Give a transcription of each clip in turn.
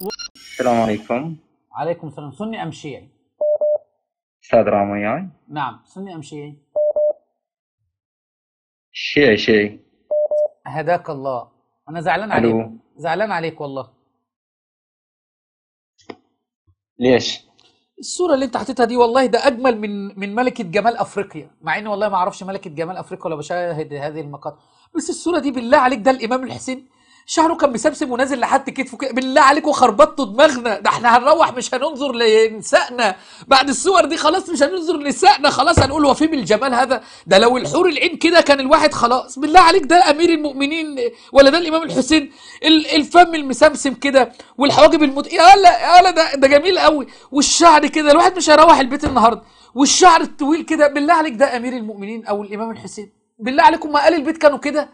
و... السلام عليكم عليكم السلام سني ام شيعي؟ استاذ رام وياي؟ يعني؟ نعم سني ام شيعي؟ شيعي شيعي هداك الله انا زعلان عليك زعلان عليك والله ليش؟ الصورة اللي انت حاططها دي والله ده اجمل من من ملكة جمال افريقيا مع اني والله ما اعرفش ملكة جمال افريقيا ولا بشاهد هذه المقاطع بس الصورة دي بالله عليك ده الامام الحسين شعره كان مسبسب ونازل لحد كتفه كده بالله عليكم خربطتوا دماغنا ده احنا هنروح مش هننظر لنسائنا بعد الصور دي خلاص مش هننظر لنسائنا خلاص هنقول هو في الجمال هذا ده لو الحور العين كده كان الواحد خلاص بالله عليك ده امير المؤمنين ولا ده الامام الحسين الفم المسمسم كده والحواجب المت يا لا يا لا ده ده جميل قوي والشعر كده الواحد مش هيروح البيت النهارده والشعر الطويل كده بالله عليك ده امير المؤمنين او الامام الحسين بالله عليكم ما قال البيت كانوا كده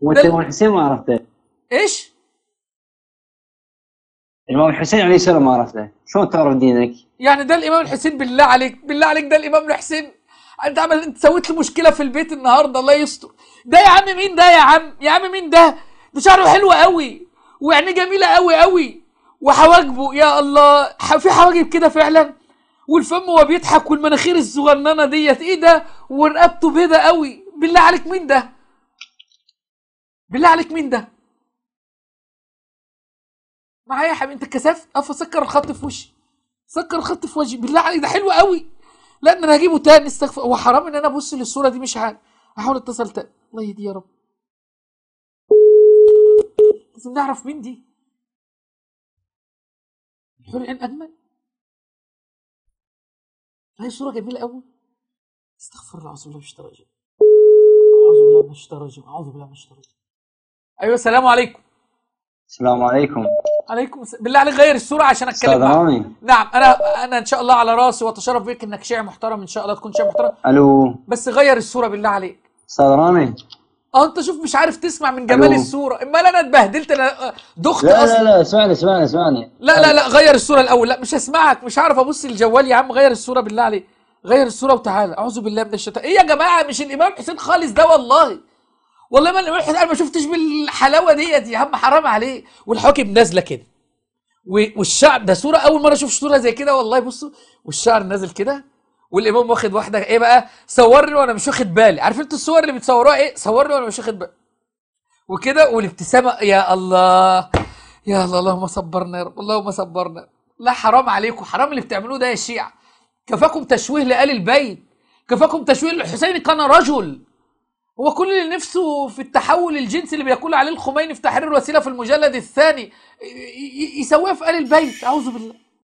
وانت الحسين ما عرفتها. ايش؟ الامام الحسين عليه السلام ما عرفته شلون تعرف دينك؟ يعني ده الامام الحسين بالله عليك بالله عليك ده الامام الحسين انت عمل انت سويت لي مشكله في البيت النهارده الله يستر ده يا عم مين ده يا عم يا عم مين ده ده شعره حلو قوي وعينيه جميله قوي قوي وحواجبه يا الله في حواجب كده فعلا والفم وهو بيضحك والمناخير الصغننه ديت ايه ده ورقبته بيضه قوي بالله عليك مين ده بالله عليك مين ده معايا يا حبيبي انت كسفت اف سكر الخط في وشي سكر الخط في وجهي بالله عليك ده حلو قوي لا انا هجيبه تاني استغفر هو حرام ان انا ابص للصوره دي مش عارف هحاول اتصل تاني الله يهدي يا رب لازم نعرف مين دي الحور العين اجمل هاي صوره جميله قوي استغفر الله اعوذ بالله مش درجه اعوذ بالله من الشيطان الرجيم اعوذ بالله من الشيطان الرجيم ايوه السلام عليكم السلام عليكم عليكم س... بالله عليك غير الصوره عشان اتكلم معك. نعم انا انا ان شاء الله على راسي واتشرف بيك انك شيعي محترم ان شاء الله تكون شيعي محترم الو بس غير الصوره بالله عليك صدراني اه انت شوف مش عارف تسمع من جمال ألو. الصوره امال انا اتبهدلت انا أه، دخت لا اصلا لا لا اسمعني اسمعني اسمعني لا لا لا غير الصوره الاول لا مش هسمعك مش هعرف ابص الجوال يا عم غير الصوره بالله عليك غير الصوره وتعالى اعوذ بالله من الشيطان ايه يا جماعه مش الامام حسين خالص ده والله والله ما الملحد انا ما شفتش بالحلاوه ديت يا عم حرام عليه والحاكم نازله كده والشعر ده صوره اول مره اشوف صوره زي كده والله بصوا والشعر نازل كده والامام واخد واحده ايه بقى صورني وانا مش واخد بالي عارف انت الصور اللي بتصوروها ايه صورني وانا مش واخد بالي وكده والابتسامه يا الله يا الله اللهم صبرنا يا رب اللهم صبرنا لا حرام عليكم حرام اللي بتعملوه ده يا شيعه كفاكم تشويه لآل البيت كفاكم تشويه للحسين كان رجل هو كل اللي نفسه في التحول الجنسي اللي بيقول عليه الخميني في تحرير الوسيله في المجلد الثاني يسويها في ال البيت اعوذ بالله